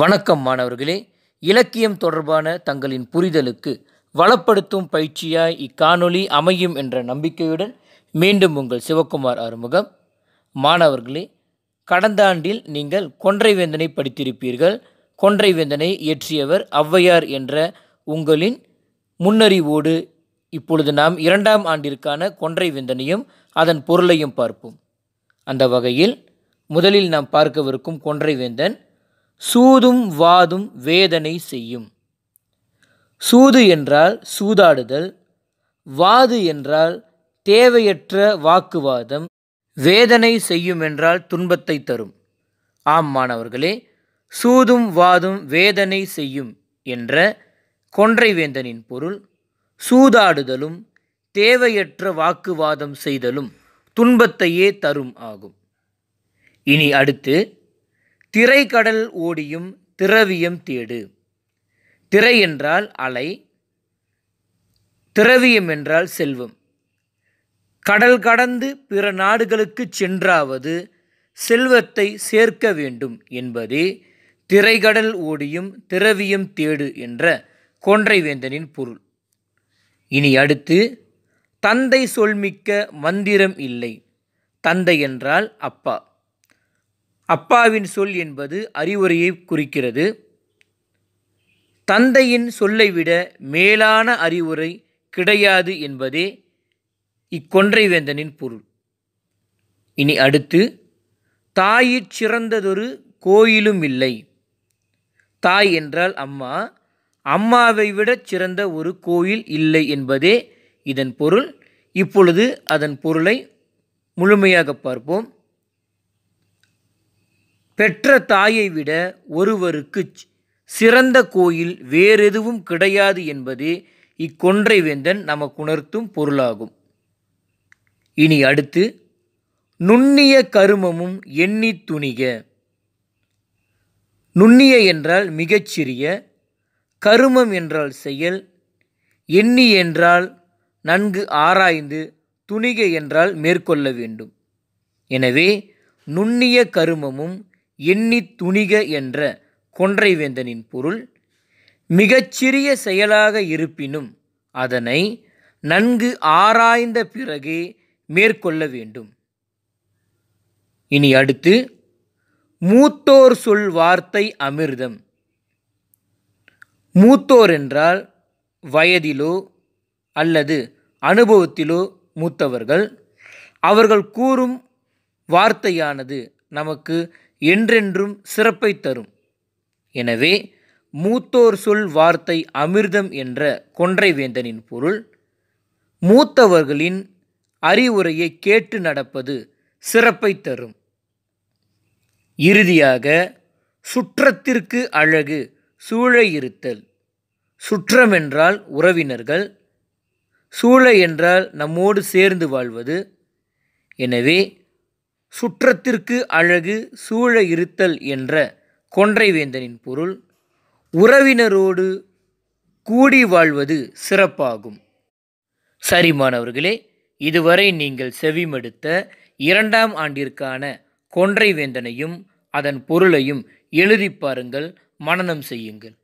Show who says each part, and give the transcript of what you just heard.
Speaker 1: வணக்கம் மாணவர்களே இலக்கியம் தொடர்பான தங்களின் புரிதலுக்கு வளப்படுத்தும் பயிற்சியாய் இக்காணொலி அமையும் என்ற நம்பிக்கையுடன் மீண்டும் உங்கள் சிவக்குமார் அறிமுகம் மாணவர்களே கடந்த ஆண்டில் நீங்கள் கொன்றைவேந்தனை படித்திருப்பீர்கள் கொன்றைவேந்தனை இயற்றியவர் ஔவையார் என்ற உங்களின் முன்னறிவோடு இப்பொழுது நாம் இரண்டாம் ஆண்டிற்கான கொன்றைவேந்தனையும் அதன் பொருளையும் பார்ப்போம் அந்த வகையில் முதலில் நாம் பார்க்கவிருக்கும் கொன்றைவேந்தன் சூதும் வாதும் வேதனை செய்யும் சூது என்றால் சூதாடுதல் வாது என்றால் தேவையற்ற வாக்குவாதம் வேதனை செய்யும் என்றால் துன்பத்தை தரும் ஆம் மாணவர்களே சூதும் வாதும் வேதனை செய்யும் என்ற கொன்றைவேந்தனின் பொருள் சூதாடுதலும் தேவையற்ற வாக்குவாதம் செய்தலும் துன்பத்தையே தரும் ஆகும் இனி அடுத்து திரை கடல் ஓடியும் திரவியம் தேடு திரை என்றால் அலை திரவியம் என்றால் செல்வம் கடல் கடந்து பிற நாடுகளுக்கு சென்றாவது செல்வத்தை சேர்க்க வேண்டும் என்பதே திரைகடல் ஓடியும் திரவியம் தேடு என்ற கொன்றைவேந்தனின் பொருள் இனி அடுத்து தந்தை சொல்மிக்க மந்திரம் இல்லை தந்தை என்றால் அப்பா அப்பாவின் சொல் என்பது அறிவுரையை குறிக்கிறது தந்தையின் சொல்லை விட மேலான அறிவுரை கிடையாது என்பதே இக்கொன்றை வேந்தனின் பொருள் இனி அடுத்து தாயிற் சிறந்ததொரு கோயிலும் இல்லை தாய் என்றால் அம்மா அம்மாவை விடச் சிறந்த ஒரு கோயில் இல்லை என்பதே இதன் பொருள் இப்பொழுது அதன் பொருளை முழுமையாக பார்ப்போம் பெற்ற தாயை விட ஒருவருக்கு சிறந்த கோயில் வேறெதுவும் கிடையாது என்பது இக்கொன்றை வேந்தன் நமக்கு உணர்த்தும் பொருளாகும் இனி அடுத்து நுண்ணிய கருமமும் எண்ணி துணிக நுண்ணிய என்றால் மிகச்சிறிய கருமம் என்றால் செயல் எண்ணி என்றால் நன்கு ஆராய்ந்து துணிக என்றால் மேற்கொள்ள வேண்டும் எனவே நுண்ணிய கருமமும் எண்ணித் துணிக என்ற கொன்றைவேந்தனின் பொருள் மிகச்சிறிய செயலாக இருப்பினும் அதனை நன்கு ஆராய்ந்த பிறகே மேற்கொள்ள வேண்டும் இனி அடுத்து மூத்தோர் சொல் வார்த்தை அமிர்தம் மூத்தோர் என்றால் வயதிலோ அல்லது அனுபவத்திலோ மூத்தவர்கள் அவர்கள் கூறும் வார்த்தையானது நமக்கு என்றென்றும் சிறப்பை தரும் எனவே மூத்தோர் சொல் வார்த்தை அமிர்தம் என்ற கொன்றை வேந்தனின் பொருள் மூத்தவர்களின் அறிவுரையை கேட்டு நடப்பது சிறப்பை தரும் இறுதியாக சுற்றத்திற்கு அழகு சூழ இருத்தல் சுற்றமென்றால் உறவினர்கள் சூழ என்றால் நம்மோடு சேர்ந்து வாழ்வது எனவே சுற்றத்திற்கு அழகு சூழ இருத்தல் என்ற கொன்றைவேந்தனின் பொருள் உறவினரோடு கூடி வாழ்வது சிறப்பாகும் சரி மாணவர்களே இதுவரை நீங்கள் செவிமடுத்த இரண்டாம் ஆண்டிற்கான கொன்றைவேந்தனையும் அதன் பொருளையும் எழுதி பாருங்கள் மனனம் செய்யுங்கள்